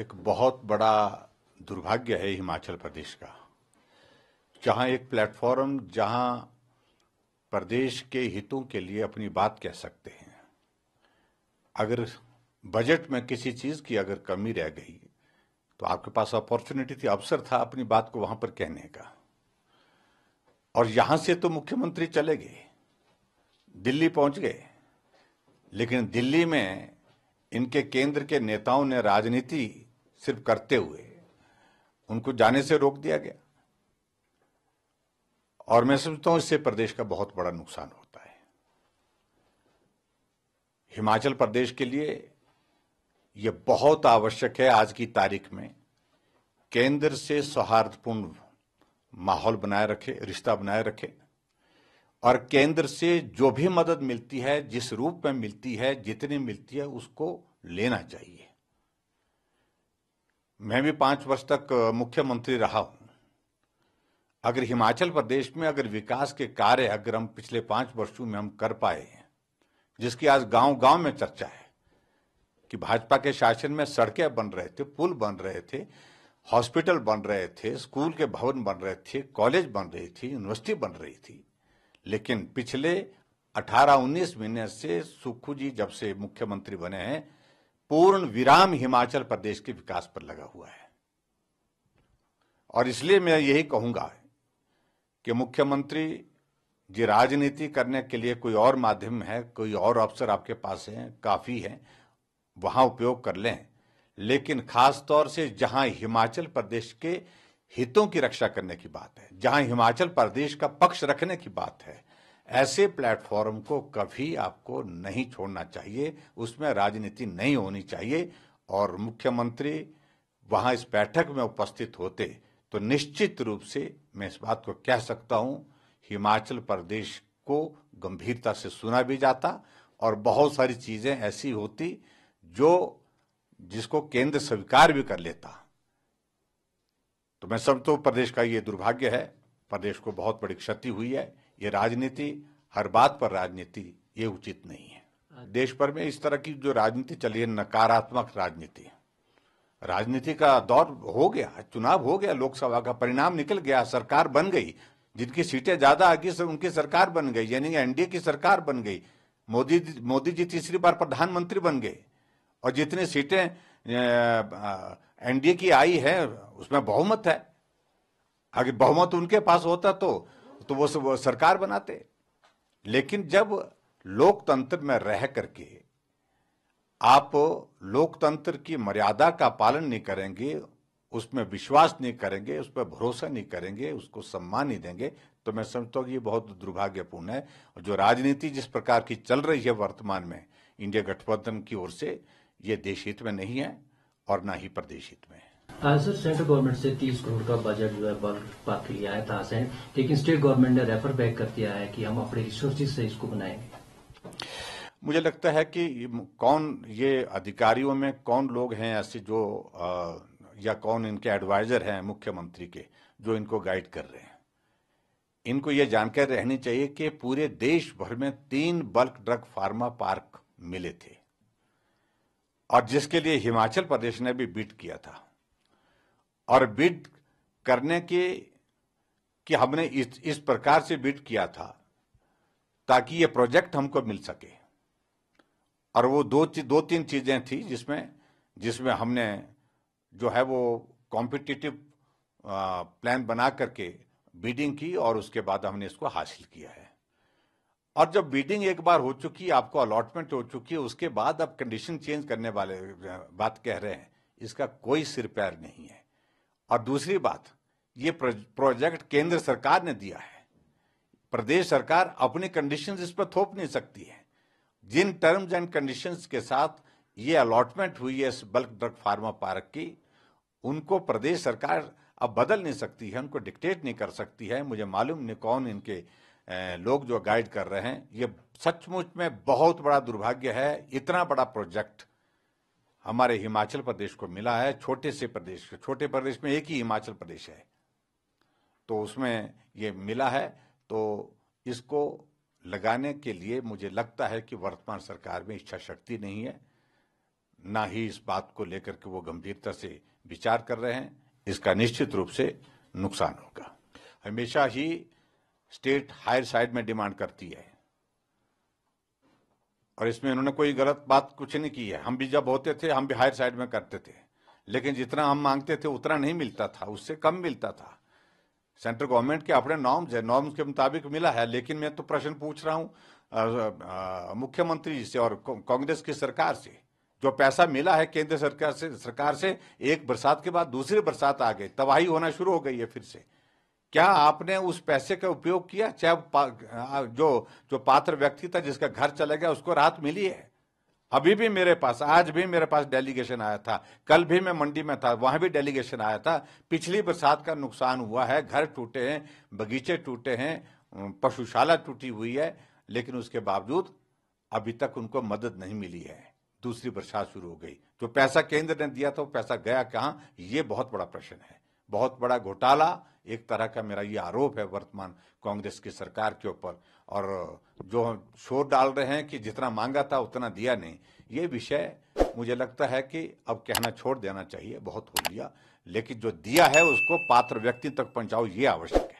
एक बहुत बड़ा दुर्भाग्य है हिमाचल प्रदेश का जहां एक प्लेटफॉर्म जहां प्रदेश के हितों के लिए अपनी बात कह सकते हैं अगर बजट में किसी चीज की अगर कमी रह गई तो आपके पास अपॉर्चुनिटी थी अवसर था अपनी बात को वहां पर कहने का और यहां से तो मुख्यमंत्री चले गए दिल्ली पहुंच गए लेकिन दिल्ली में इनके केंद्र के नेताओं ने राजनीति सिर्फ करते हुए उनको जाने से रोक दिया गया और मैं समझता हूं इससे प्रदेश का बहुत बड़ा नुकसान होता है हिमाचल प्रदेश के लिए यह बहुत आवश्यक है आज की तारीख में केंद्र से सौहार्दपूर्ण माहौल बनाए रखे रिश्ता बनाए रखे और केंद्र से जो भी मदद मिलती है जिस रूप में मिलती है जितनी मिलती है उसको लेना चाहिए मैं भी पांच वर्ष तक मुख्यमंत्री रहा हूं अगर हिमाचल प्रदेश में अगर विकास के कार्य अगर हम पिछले पांच वर्षों में हम कर पाए जिसकी आज गांव गांव में चर्चा है कि भाजपा के शासन में सड़कें बन रहे थे पुल बन रहे थे हॉस्पिटल बन रहे थे स्कूल के भवन बन रहे थे कॉलेज बन रही थी यूनिवर्सिटी बन रही थी लेकिन पिछले 18-19 महीने से सुखू जी जब से मुख्यमंत्री बने हैं पूर्ण विराम हिमाचल प्रदेश के विकास पर लगा हुआ है और इसलिए मैं यही कहूंगा कि मुख्यमंत्री जी राजनीति करने के लिए कोई और माध्यम है कोई और अवसर आपके पास है काफ़ी है वहां उपयोग कर लें लेकिन खास तौर से जहां हिमाचल प्रदेश के हितों की रक्षा करने की बात है जहां हिमाचल प्रदेश का पक्ष रखने की बात है ऐसे प्लेटफॉर्म को कभी आपको नहीं छोड़ना चाहिए उसमें राजनीति नहीं होनी चाहिए और मुख्यमंत्री वहां इस बैठक में उपस्थित होते तो निश्चित रूप से मैं इस बात को कह सकता हूं हिमाचल प्रदेश को गंभीरता से सुना भी जाता और बहुत सारी चीजें ऐसी होती जो जिसको केंद्र स्वीकार भी कर लेता तो मैं सब तो प्रदेश का ये दुर्भाग्य है प्रदेश को बहुत बड़ी क्षति हुई है ये राजनीति हर बात पर राजनीति ये उचित नहीं है अच्छा। देश भर में इस तरह की जो राजनीति चली है नकारात्मक राजनीति राजनीति का दौर हो गया चुनाव हो गया लोकसभा का परिणाम निकल गया सरकार बन गई जिनकी सीटें ज्यादा आ गई उनकी सरकार बन गई यानी एनडीए की सरकार बन गई मोदी मोदी जी तीसरी बार प्रधानमंत्री बन गए और जितनी सीटें एनडीए की आई है उसमें बहुमत है अगर बहुमत उनके पास होता तो तो वो, सरकार बनाते लेकिन जब लोकतंत्र में रह करके आप लोकतंत्र की मर्यादा का पालन नहीं करेंगे उसमें विश्वास नहीं करेंगे उस पर भरोसा नहीं करेंगे उसको सम्मान नहीं देंगे तो मैं समझता हूँ कि ये बहुत दुर्भाग्यपूर्ण है और जो राजनीति जिस प्रकार की चल रही है वर्तमान में इंडिया गठबंधन की ओर से ये देश हित में नहीं है और ना ही प्रदेश हित में है हाँ सर सेंट्रल गवर्नमेंट से 30 करोड़ का बजट जो है बल्क के लिए आया था सैन लेकिन स्टेट गवर्नमेंट ने रेफर बैक कर दिया है कि हम अपने रिसोर्सेज से इसको बनाएंगे मुझे लगता है कि कौन ये अधिकारियों में कौन लोग हैं ऐसे जो आ, या कौन इनके एडवाइजर हैं मुख्यमंत्री के जो इनको गाइड कर रहे हैं इनको ये जानकारी रहनी चाहिए कि पूरे देश भर में तीन बल्क ड्रग फार्मा पार्क मिले थे और जिसके लिए हिमाचल प्रदेश ने भी बीट किया था और बिड करने के कि हमने इस इस प्रकार से बिड किया था ताकि ये प्रोजेक्ट हमको मिल सके और वो दो दो तीन चीजें थी जिसमें जिसमें हमने जो है वो कॉम्पिटिटिव प्लान बना करके बीडिंग की और उसके बाद हमने इसको हासिल किया है और जब बीडिंग एक बार हो चुकी है आपको अलॉटमेंट हो चुकी है उसके बाद आप कंडीशन चेंज करने वाले बात कह रहे हैं इसका कोई सिर पैर नहीं है और दूसरी बात ये प्रोजेक्ट केंद्र सरकार ने दिया है प्रदेश सरकार अपनी कंडीशन इस पर थोप नहीं सकती है जिन टर्म्स एंड कंडीशन के साथ ये अलॉटमेंट हुई है इस बल्क ड्रग फार्मा पार्क की उनको प्रदेश सरकार अब बदल नहीं सकती है उनको डिक्टेट नहीं कर सकती है मुझे मालूम नहीं कौन इनके लोग जो गाइड कर रहे हैं ये सचमुच में बहुत बड़ा दुर्भाग्य है इतना बड़ा प्रोजेक्ट हमारे हिमाचल प्रदेश को मिला है छोटे से प्रदेश छोटे प्रदेश में एक ही हिमाचल प्रदेश है तो उसमें ये मिला है तो इसको लगाने के लिए मुझे लगता है कि वर्तमान सरकार में इच्छा शक्ति नहीं है ना ही इस बात को लेकर के वो गंभीरता से विचार कर रहे हैं इसका निश्चित रूप से नुकसान होगा हमेशा ही स्टेट हायर साइड में डिमांड करती है और इसमें इन्होंने कोई गलत बात कुछ नहीं की है हम भी जब होते थे हम भी हायर साइड में करते थे लेकिन जितना हम मांगते थे उतना नहीं मिलता था उससे कम मिलता था सेंट्रल गवर्नमेंट के अपने नॉर्म्स है नॉर्म्स के मुताबिक मिला है लेकिन मैं तो प्रश्न पूछ रहा हूँ मुख्यमंत्री जी से और कांग्रेस की सरकार से जो पैसा मिला है केंद्र सरकार से सरकार से एक बरसात के बाद दूसरी बरसात आ गई तबाही होना शुरू हो गई है फिर से क्या आपने उस पैसे का उपयोग किया चाहे जो जो पात्र व्यक्ति था जिसका घर चला गया उसको राहत मिली है अभी भी मेरे पास आज भी मेरे पास डेलीगेशन आया था कल भी मैं मंडी में था वहां भी डेलीगेशन आया था पिछली बरसात का नुकसान हुआ है घर टूटे हैं बगीचे टूटे हैं पशुशाला टूटी हुई है लेकिन उसके बावजूद अभी तक उनको मदद नहीं मिली है दूसरी बरसात शुरू हो गई जो पैसा केंद्र ने दिया था वो पैसा गया कहाँ ये बहुत बड़ा प्रश्न है बहुत बड़ा घोटाला एक तरह का मेरा ये आरोप है वर्तमान कांग्रेस की सरकार के ऊपर और जो हम शोर डाल रहे हैं कि जितना मांगा था उतना दिया नहीं ये विषय मुझे लगता है कि अब कहना छोड़ देना चाहिए बहुत हो लिया लेकिन जो दिया है उसको पात्र व्यक्ति तक पहुंचाओ ये आवश्यक है